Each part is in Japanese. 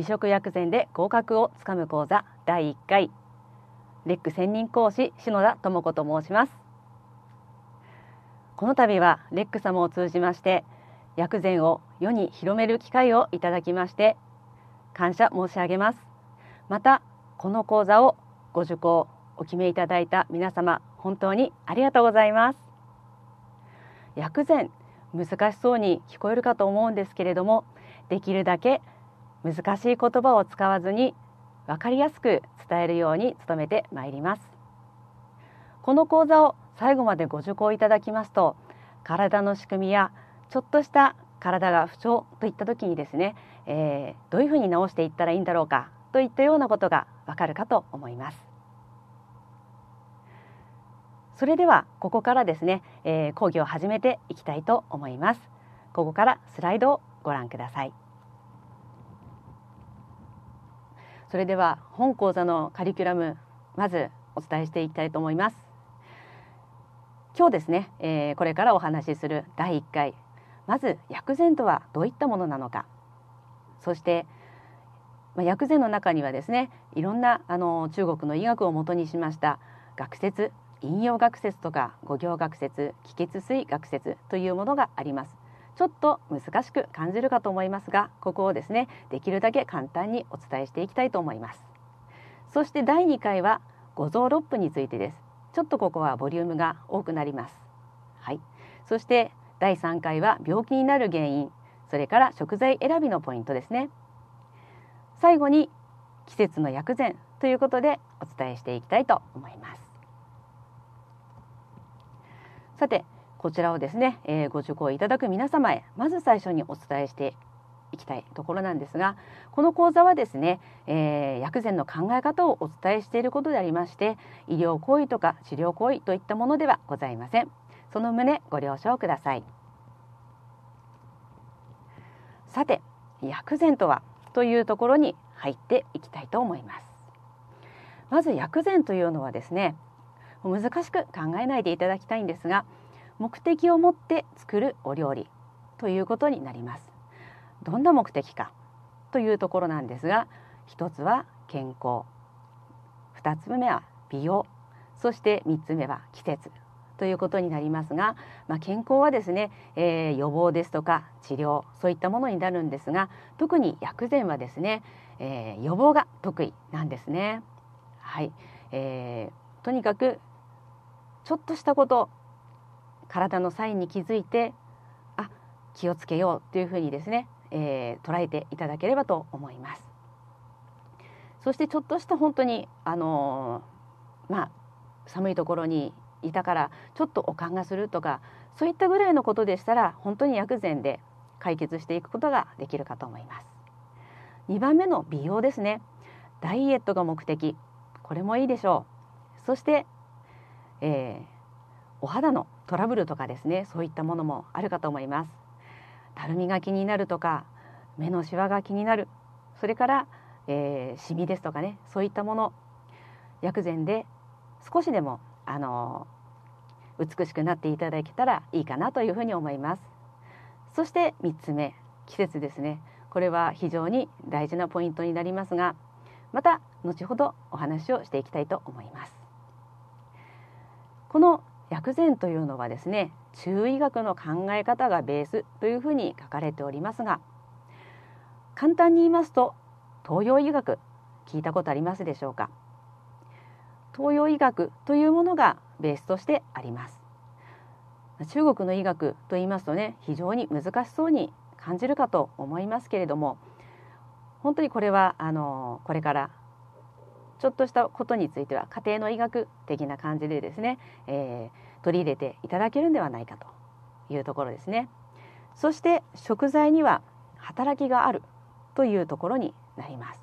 美食薬膳で合格をつかむ講座第1回レック専任講師篠田智子と申しますこの度はレック様を通じまして薬膳を世に広める機会をいただきまして感謝申し上げますまたこの講座をご受講お決めいただいた皆様本当にありがとうございます薬膳難しそうに聞こえるかと思うんですけれどもできるだけ難しい言葉を使わずに分かりやすく伝えるように努めてまいりますこの講座を最後までご受講いただきますと体の仕組みやちょっとした体が不調といった時にですね、えー、どういうふうに治していったらいいんだろうかといったようなことがわかるかと思いますそれではここからですね、えー、講義を始めていきたいと思いますここからスライドをご覧くださいそれでは本講座のカリキュラムまずお伝えしていきたいと思います今日ですね、えー、これからお話しする第1回まず薬膳とはどういったものなのかそしてまあ、薬膳の中にはですねいろんなあの中国の医学をもとにしました学説引用学説とか五行学説気血水学説というものがありますちょっと難しく感じるかと思いますがここをですねできるだけ簡単にお伝えしていきたいと思いますそして第2回は五臓六腑についてですちょっとここはボリュームが多くなりますはいそして第3回は病気になる原因それから食材選びのポイントですね最後に季節の薬膳ということでお伝えしていきたいと思いますさてこちらをですね、えー、ご受講いただく皆様へまず最初にお伝えしていきたいところなんですがこの講座はですね、えー、薬膳の考え方をお伝えしていることでありまして医療行為とか治療行為といったものではございませんその旨ご了承くださいさて薬膳とはというところに入っていきたいと思いますまず薬膳というのはですね難しく考えないでいただきたいんですが目的を持って作るお料理ということになりますどんな目的かというところなんですが1つは健康2つ目は美容そして3つ目は季節ということになりますが、まあ、健康はですね、えー、予防ですとか治療そういったものになるんですが特に薬膳はですね、えー、予防が得意なんですね。はい、えー、とにかくちょっとしたこと体のサインに気づいてあ気をつけようというふうにですね、えー、捉えていただければと思います。そしてちょっとした本当にあのー、まあ寒いところにいたからちょっと悪寒がするとかそういったぐらいのことでしたら本当に薬膳で解決していくことができるかと思います。2番目の美容ですね。ダイエットが目的これもいいでしょう。そして、えーお肌のトラブルとかですねそういったものもあるかと思いますたるみが気になるとか目のシワが気になるそれから、えー、シミですとかねそういったもの薬膳で少しでもあの美しくなっていただけたらいいかなというふうに思いますそして3つ目季節ですねこれは非常に大事なポイントになりますがまた後ほどお話をしていきたいと思いますこの薬膳というのはですね中医学の考え方がベースというふうに書かれておりますが簡単に言いますと東洋医学聞いたことありますでしょうか東洋医学というものがベースとしてあります中国の医学と言いますとね非常に難しそうに感じるかと思いますけれども本当にこれはあのこれからちょっとしたことについては家庭の医学的な感じでですね、えー、取り入れていただけるんではないかというところですね。そして食材には働きがあるというところになります。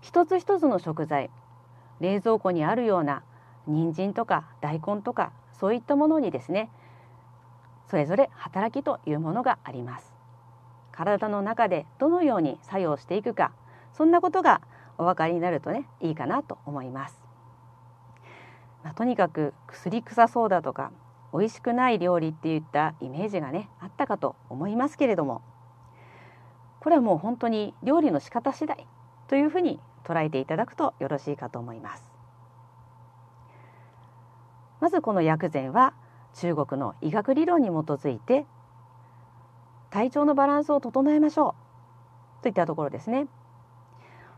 一つ一つの食材冷蔵庫にあるような人参とか大根とかそういったものにですねそれぞれ働きというものがあります体の中でどのように作用していくかそんなことがお分かりになるとねいいかなと思います。まあ、とにかく薬臭そうだとか美味しくない料理っていったイメージがねあったかと思いますけれどもこれはもう本当に料理の仕方次第というふうに捉えていただくとよろしいかと思います。まずこの薬膳は中国の医学理論に基づいて体調のバランスを整えましょうといったところですね。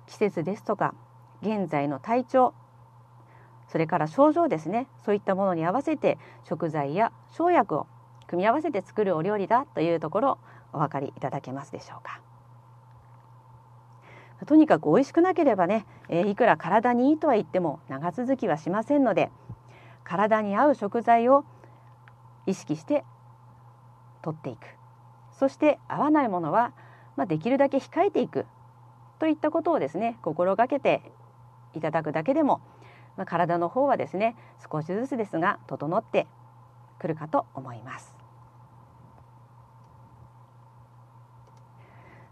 季節ですとか現在の体調それから症状ですねそういったものに合わせて食材や生薬を組み合わせて作るお料理だというところお分かりいただけますでしょうか。とにかく美味しくなければね、えいくら体にいいとは言っても長続きはしませんので体に合う食材を意識して取っていくそして合わないものは、まあ、できるだけ控えていくといったことをですね心がけていただくだけでも、まあ、体の方はですね少しずつですが整ってくるかと思います。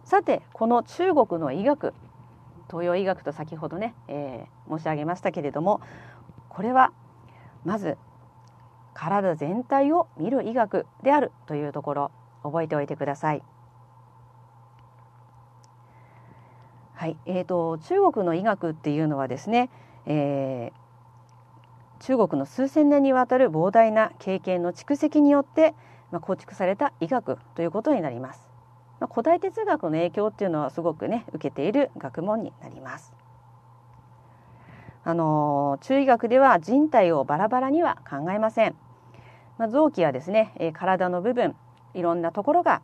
さてこの中国の医学東洋医学と先ほどね、えー、申し上げましたけれどもこれはまず体全体を見る医学であるというところ覚えておいてください。はい、えーと、中国の医学っていうのはですね、えー、中国の数千年にわたる膨大な経験の蓄積によって、まあ、構築された医学ということになります。まあ、古代哲学の影響っていうのはすごくね受けている学問になります。あの中医学では人体をバラバラには考えません。まあ、臓器はですね、えー、体の部分いろんなところが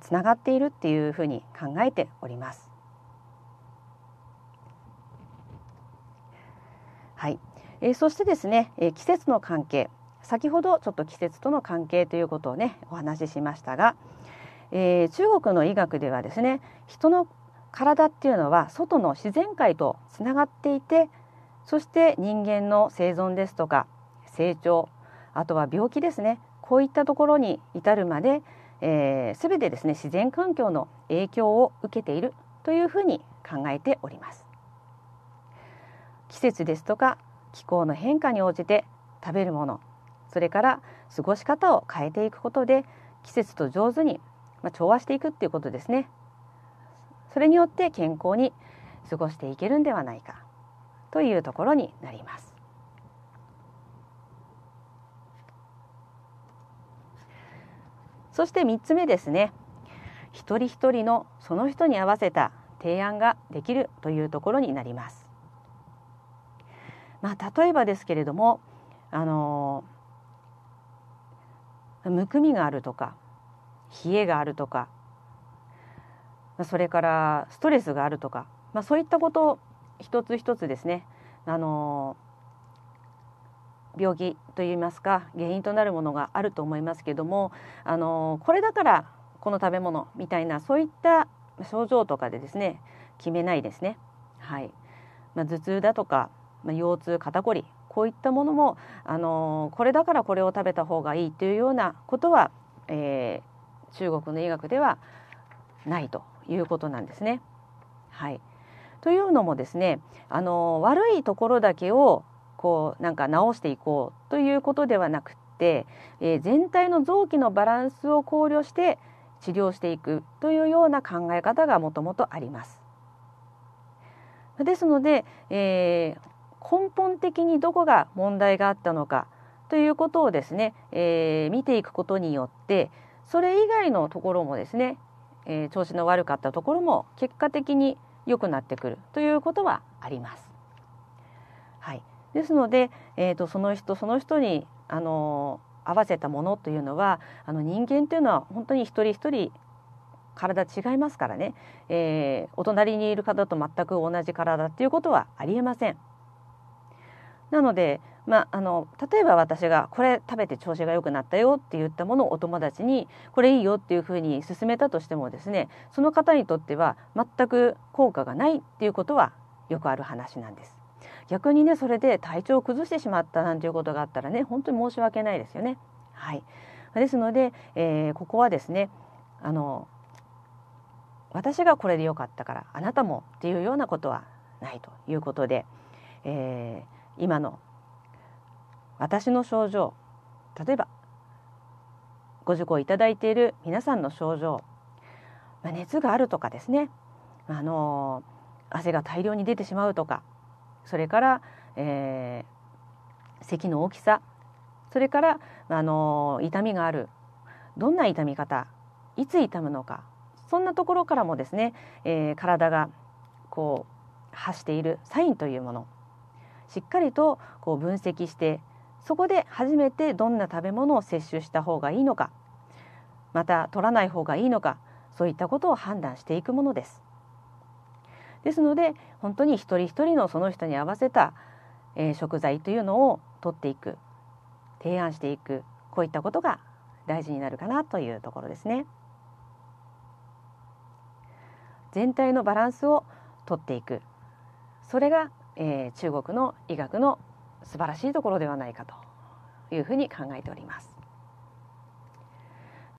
つながっているっていうふうに考えております。はいえー、そしてですね、えー、季節の関係先ほどちょっと季節との関係ということをねお話ししましたが、えー、中国の医学ではですね人の体っていうのは外の自然界とつながっていてそして人間の生存ですとか成長あとは病気ですねこういったところに至るまで、えー、全てですね自然環境の影響を受けているというふうに考えております。季節ですとか気候の変化に応じて食べるものそれから過ごし方を変えていくことで季節と上手に、まあ、調和していくっていうことですね。それによって健康に過ごしていけるんではないかというところになります。そして3つ目ですね一人一人のその人に合わせた提案ができるというところになりますまあ、例えばですけれどもあのむくみがあるとか冷えがあるとかそれからストレスがあるとか、まあ、そういったこと一つ一つですねあの病気といいますか原因となるものがあると思いますけどもあのこれだからこの食べ物みたいなそういった症状とかでですね決めないですね。はいまあ、頭痛だとかまあ、腰痛肩こりこういったものも、あのこれだからこれを食べた方がいいというようなことは、えー、中国の医学ではないということなんですね。はいというのもですね、あの悪いところだけをこうなんか治していこうということではなくて、えー、全体の臓器のバランスを考慮して治療していくというような考え方がもともとあります。ですので、えー、根本的にどこが問題があったのかということをですね、えー、見ていくことによってそれ以外のところもですね、えー、調子の悪かったところも結果的に良くなってくるということはあります。はい、ですので、えーと、その人その人にあの合わせたものというのはあの人間というのは本当に一人一人体違いますからね、えー、お隣にいる方と全く同じ体っていうことはありえません。なので、まあ、あの例えば私がこれ食べて調子が良くなったよって言ったものをお友達にこれいいよっていうふうに勧めたとしてもですねその方にとっては全く効果がないっていうことはよくある話なんです。逆にねそれで体調を崩してしまったなんていうことがあったらね本当に申し訳ないですよね。はい、ですので、えー、ここはですねあの私がこれで良かったからあなたもっていうようなことはないということで、えー今の私の症状例えばご受講いただいている皆さんの症状、まあ、熱があるとかですねあの汗が大量に出てしまうとかそれから、えー、咳の大きさそれからあの痛みがあるどんな痛み方いつ痛むのかそんなところからもですね、えー、体がこう発しているサインというものしっかりとこう分析してそこで初めてどんな食べ物を摂取した方がいいのかまた取らない方がいいのかそういったことを判断していくものです。ですので本当に一人一人のその人に合わせた、えー、食材というのを取っていく提案していくこういったことが大事になるかなというところですね。全体のバランスを取っていくそれがえー、中国の医学の素晴らしいところではないかというふうに考えております。